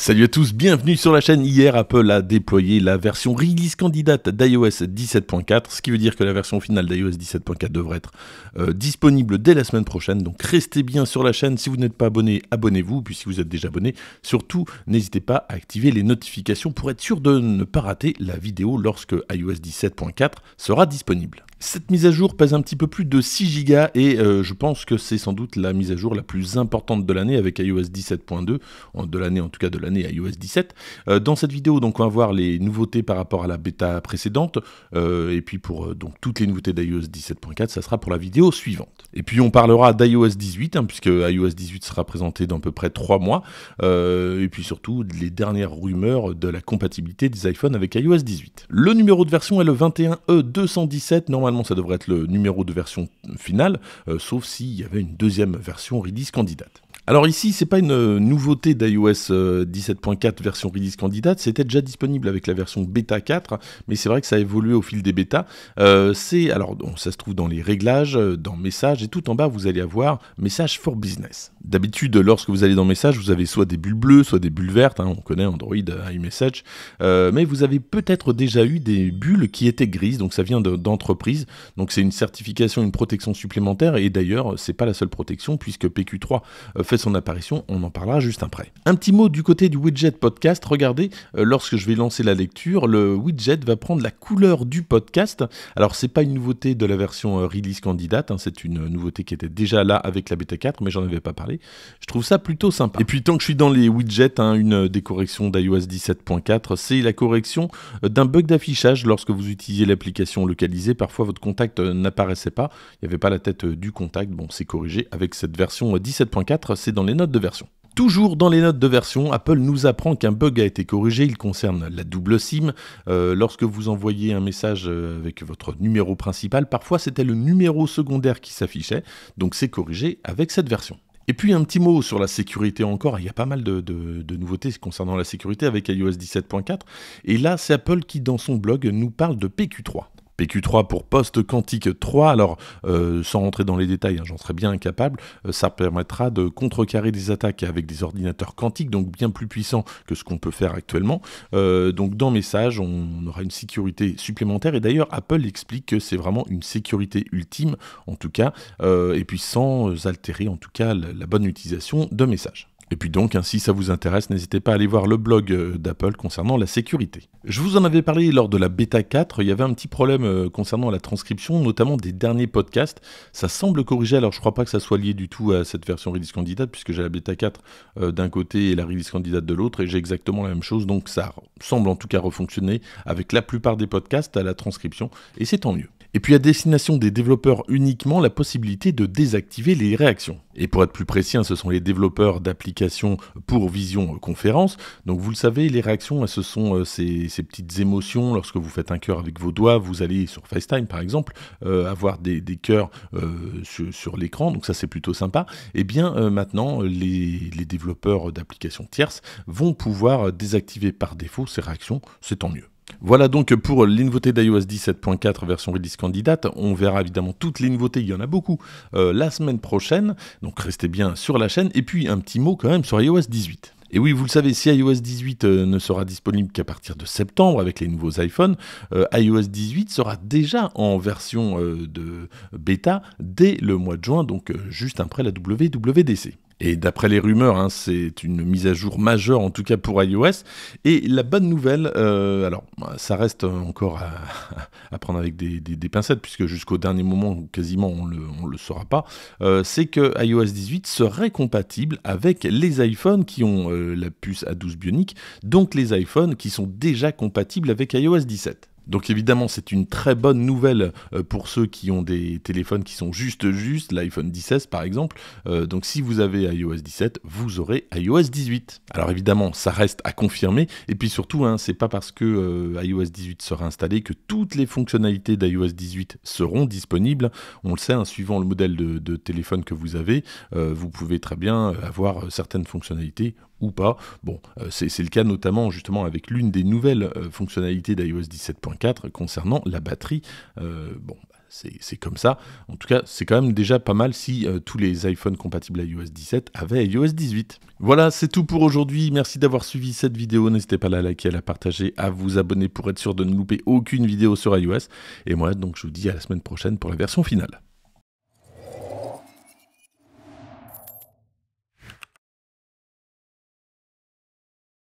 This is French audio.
Salut à tous, bienvenue sur la chaîne. Hier, Apple a déployé la version release candidate d'iOS 17.4, ce qui veut dire que la version finale d'iOS 17.4 devrait être euh, disponible dès la semaine prochaine. Donc restez bien sur la chaîne. Si vous n'êtes pas abonné, abonnez-vous. Puis si vous êtes déjà abonné, surtout n'hésitez pas à activer les notifications pour être sûr de ne pas rater la vidéo lorsque iOS 17.4 sera disponible. Cette mise à jour pèse un petit peu plus de 6 Go et euh, je pense que c'est sans doute la mise à jour la plus importante de l'année avec iOS 17.2, de l'année en tout cas de l'année iOS 17. Euh, dans cette vidéo, donc, on va voir les nouveautés par rapport à la bêta précédente euh, et puis pour donc, toutes les nouveautés d'iOS 17.4, ça sera pour la vidéo suivante. Et puis on parlera d'iOS 18 hein, puisque iOS 18 sera présenté dans à peu près 3 mois et puis surtout les dernières rumeurs de la compatibilité des iPhones avec iOS 18. Le numéro de version est le 21E217 e normalement normalement ça devrait être le numéro de version finale, euh, sauf s'il y avait une deuxième version release candidate. Alors ici, ce n'est pas une euh, nouveauté d'iOS 17.4 euh, version release candidate, c'était déjà disponible avec la version bêta 4, mais c'est vrai que ça a évolué au fil des bêtas. Euh, c'est alors ça se trouve dans les réglages, dans messages et tout en bas vous allez avoir message for business. D'habitude, lorsque vous allez dans message, vous avez soit des bulles bleues, soit des bulles vertes. Hein, on connaît Android iMessage, euh, mais vous avez peut-être déjà eu des bulles qui étaient grises, donc ça vient d'entreprise. donc c'est une certification, une protection supplémentaire. Et d'ailleurs, ce n'est pas la seule protection puisque PQ3 fait son apparition, on en parlera juste après. Un petit mot du côté du widget podcast, regardez, euh, lorsque je vais lancer la lecture, le widget va prendre la couleur du podcast. Alors c'est pas une nouveauté de la version euh, release candidate, hein, c'est une euh, nouveauté qui était déjà là avec la bêta 4, mais j'en avais pas parlé. Je trouve ça plutôt sympa. Et puis tant que je suis dans les widgets, hein, une des corrections d'iOS 17.4, c'est la correction d'un bug d'affichage lorsque vous utilisez l'application localisée. Parfois votre contact n'apparaissait pas, il n'y avait pas la tête du contact. Bon, c'est corrigé avec cette version 17.4, dans les notes de version. Toujours dans les notes de version, Apple nous apprend qu'un bug a été corrigé. Il concerne la double SIM. Euh, lorsque vous envoyez un message euh, avec votre numéro principal, parfois c'était le numéro secondaire qui s'affichait. Donc c'est corrigé avec cette version. Et puis un petit mot sur la sécurité encore, il y a pas mal de, de nouveautés concernant la sécurité avec iOS 17.4, et là c'est Apple qui dans son blog nous parle de PQ3. PQ3 pour poste Quantique 3. Alors, euh, sans rentrer dans les détails, hein, j'en serais bien incapable, euh, ça permettra de contrecarrer des attaques avec des ordinateurs quantiques, donc bien plus puissants que ce qu'on peut faire actuellement. Euh, donc, dans Message, on aura une sécurité supplémentaire. Et d'ailleurs, Apple explique que c'est vraiment une sécurité ultime, en tout cas, et puis sans altérer, en tout cas, la bonne utilisation de Message. Et puis donc, hein, si ça vous intéresse, n'hésitez pas à aller voir le blog euh, d'Apple concernant la sécurité. Je vous en avais parlé lors de la bêta 4, il y avait un petit problème euh, concernant la transcription, notamment des derniers podcasts. Ça semble corrigé, alors je crois pas que ça soit lié du tout à cette version release candidate, puisque j'ai la bêta 4 euh, d'un côté et la release candidate de l'autre, et j'ai exactement la même chose, donc ça semble en tout cas refonctionner avec la plupart des podcasts à la transcription, et c'est tant mieux et puis à destination des développeurs uniquement la possibilité de désactiver les réactions. Et pour être plus précis, hein, ce sont les développeurs d'applications pour vision euh, conférence. Donc vous le savez, les réactions, ce sont euh, ces, petites émotions. Lorsque vous faites un cœur avec vos doigts, vous allez sur FaceTime par exemple euh, avoir des, cœurs sur, l'écran. Donc ça c'est plutôt sympa. Et eh bien maintenant, les développeurs d'applications tierces vont pouvoir désactiver par défaut ces réactions. C'est tant mieux. Voilà donc pour les nouveautés d'iOS 17.4 version release candidate. On verra évidemment toutes les nouveautés, il y en a beaucoup, euh, la semaine prochaine. Donc restez bien sur la chaîne. Et puis un petit mot quand même sur iOS 18. Et oui, vous le savez, si iOS 18 euh, ne sera disponible qu'à partir de septembre avec les nouveaux iPhones, euh, iOS 18 sera déjà en version de bêta dès le mois de juin, donc juste après la WWDC. Et d'après les rumeurs, hein, c'est une mise à jour majeure, en tout cas pour iOS. Et la bonne nouvelle, euh, alors ça reste encore à, prendre avec des, pincettes, puisque jusqu'au dernier moment, quasiment, on le, le saura pas, euh, c'est que iOS 18 serait compatible avec les iPhones qui ont euh, la puce A12 Bionic, donc les iPhones qui sont déjà compatibles avec iOS 17. Donc évidemment, c'est une très bonne nouvelle euh, pour ceux qui ont des téléphones qui sont juste juste, l'iPhone 16 par exemple. Euh, donc si vous avez iOS 17, vous aurez iOS 18. Alors évidemment, ça reste à confirmer. Et puis surtout, hein, c'est pas parce que euh, iOS 18 sera installé que toutes les fonctionnalités d'iOS 18 seront disponibles. On le sait, hein, suivant le modèle de, téléphone que vous avez, vous pouvez très bien avoir certaines fonctionnalités ou pas. Bon, euh, c'est le cas notamment justement avec l'une des nouvelles euh, fonctionnalités d'iOS 17.4 concernant la batterie. Euh, bon, bah, c'est comme ça. En tout cas, c'est quand même déjà pas mal si tous les iPhones compatibles à iOS 17 avaient iOS 18. Voilà, c'est tout pour aujourd'hui. Merci d'avoir suivi cette vidéo. N'hésitez pas à la liker, à la partager, à vous abonner pour être sûr de ne louper aucune vidéo sur iOS. Et moi, donc, je vous dis à la semaine prochaine pour la version finale.